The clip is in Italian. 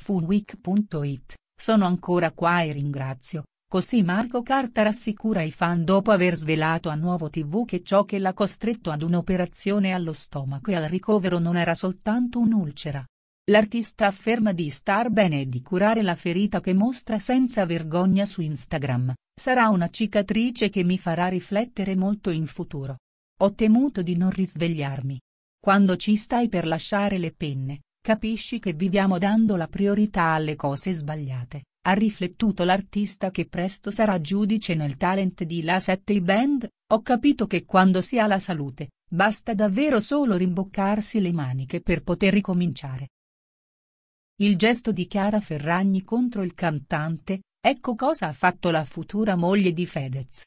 Funweek.it, sono ancora qua e ringrazio. Così Marco Carta rassicura i fan dopo aver svelato a Nuovo TV che ciò che l'ha costretto ad un'operazione allo stomaco e al ricovero non era soltanto un'ulcera. L'artista afferma di star bene e di curare la ferita che mostra senza vergogna su Instagram, sarà una cicatrice che mi farà riflettere molto in futuro. Ho temuto di non risvegliarmi. Quando ci stai per lasciare le penne, Capisci che viviamo dando la priorità alle cose sbagliate, ha riflettuto l'artista che presto sarà giudice nel talent di La 7 band, ho capito che quando si ha la salute, basta davvero solo rimboccarsi le maniche per poter ricominciare. Il gesto di Chiara Ferragni contro il cantante, ecco cosa ha fatto la futura moglie di Fedez.